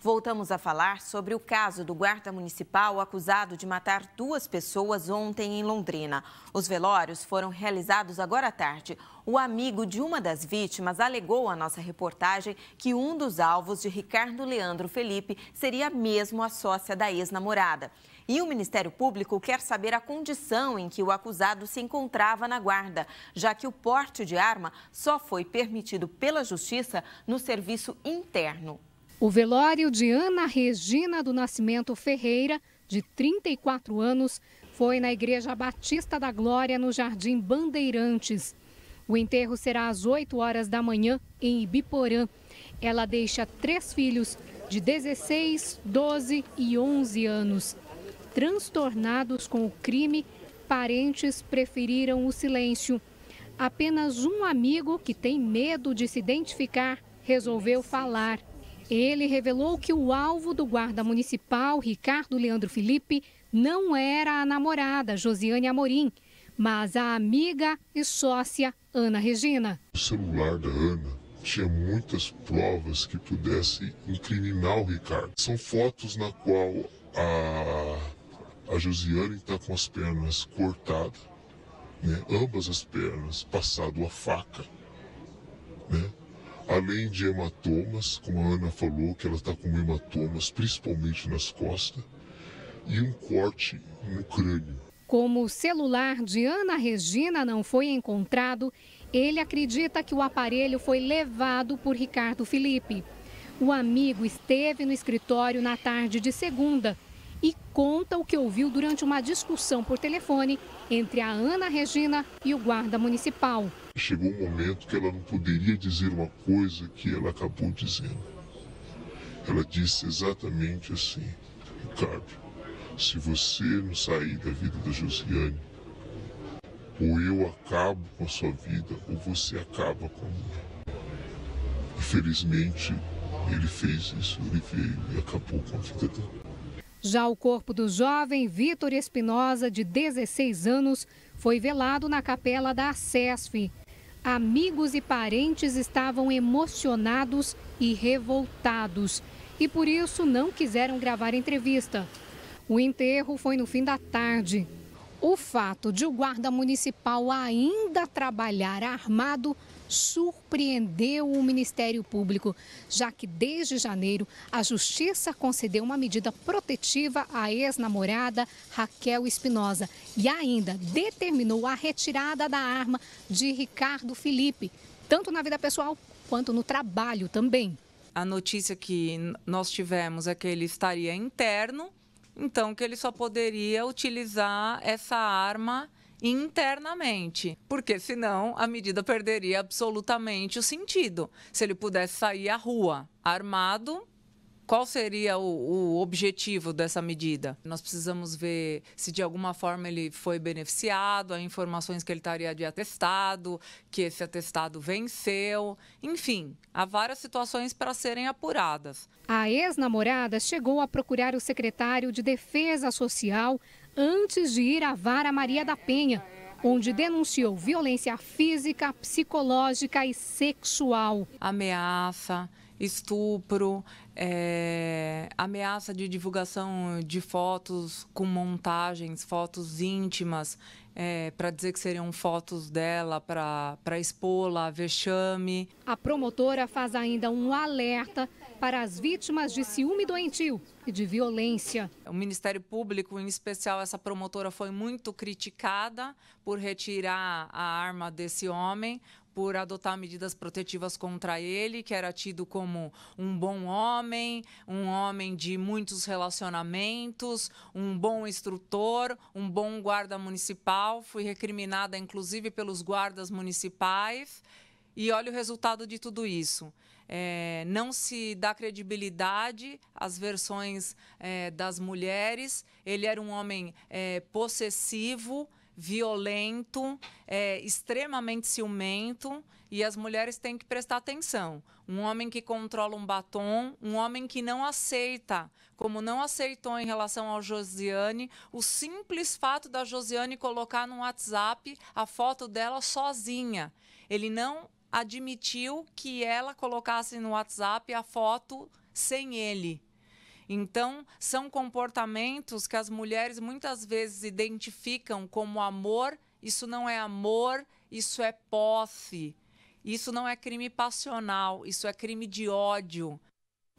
Voltamos a falar sobre o caso do guarda municipal acusado de matar duas pessoas ontem em Londrina. Os velórios foram realizados agora à tarde. O amigo de uma das vítimas alegou à nossa reportagem que um dos alvos de Ricardo Leandro Felipe seria mesmo a sócia da ex-namorada. E o Ministério Público quer saber a condição em que o acusado se encontrava na guarda, já que o porte de arma só foi permitido pela Justiça no serviço interno. O velório de Ana Regina do Nascimento Ferreira, de 34 anos, foi na Igreja Batista da Glória, no Jardim Bandeirantes. O enterro será às 8 horas da manhã, em Ibiporã. Ela deixa três filhos, de 16, 12 e 11 anos. Transtornados com o crime, parentes preferiram o silêncio. Apenas um amigo que tem medo de se identificar resolveu falar. Ele revelou que o alvo do guarda municipal, Ricardo Leandro Felipe, não era a namorada, Josiane Amorim, mas a amiga e sócia, Ana Regina. O celular da Ana tinha muitas provas que pudessem incriminar o Ricardo. São fotos na qual a, a Josiane está com as pernas cortadas, né? ambas as pernas, passado a faca. Né? além de hematomas, como a Ana falou, que ela está com hematomas, principalmente nas costas, e um corte no crânio. Como o celular de Ana Regina não foi encontrado, ele acredita que o aparelho foi levado por Ricardo Felipe. O amigo esteve no escritório na tarde de segunda e conta o que ouviu durante uma discussão por telefone entre a Ana Regina e o guarda municipal chegou um momento que ela não poderia dizer uma coisa que ela acabou dizendo. Ela disse exatamente assim: Ricardo, se você não sair da vida da Josiane, ou eu acabo com a sua vida, ou você acaba com a minha. Infelizmente, ele fez isso, ele veio e acabou com a vida dela. Já o corpo do jovem Vitor Espinosa, de 16 anos, foi velado na capela da ACESF, amigos e parentes estavam emocionados e revoltados e por isso não quiseram gravar entrevista. O enterro foi no fim da tarde o fato de o guarda municipal ainda trabalhar armado surpreendeu o Ministério Público, já que desde janeiro a Justiça concedeu uma medida protetiva à ex-namorada Raquel Espinosa e ainda determinou a retirada da arma de Ricardo Felipe, tanto na vida pessoal quanto no trabalho também. A notícia que nós tivemos é que ele estaria interno então, que ele só poderia utilizar essa arma internamente, porque senão a medida perderia absolutamente o sentido. Se ele pudesse sair à rua armado, qual seria o, o objetivo dessa medida? Nós precisamos ver se de alguma forma ele foi beneficiado, há informações que ele estaria de atestado, que esse atestado venceu. Enfim, há várias situações para serem apuradas. A ex-namorada chegou a procurar o secretário de Defesa Social antes de ir à Vara Maria da Penha, onde denunciou violência física, psicológica e sexual. Ameaça, estupro, é, ameaça de divulgação de fotos com montagens, fotos íntimas, é, para dizer que seriam fotos dela, para expô-la a vexame. A promotora faz ainda um alerta para as vítimas de ciúme doentio e de violência. O Ministério Público, em especial essa promotora, foi muito criticada por retirar a arma desse homem, por adotar medidas protetivas contra ele, que era tido como um bom homem, um homem de muitos relacionamentos, um bom instrutor, um bom guarda municipal. Fui recriminada, inclusive, pelos guardas municipais. E olha o resultado de tudo isso. É, não se dá credibilidade às versões é, das mulheres. Ele era um homem é, possessivo, violento, é, extremamente ciumento e as mulheres têm que prestar atenção. Um homem que controla um batom, um homem que não aceita, como não aceitou em relação ao Josiane, o simples fato da Josiane colocar no WhatsApp a foto dela sozinha. Ele não admitiu que ela colocasse no WhatsApp a foto sem ele. Então, são comportamentos que as mulheres muitas vezes identificam como amor. Isso não é amor, isso é posse. Isso não é crime passional, isso é crime de ódio.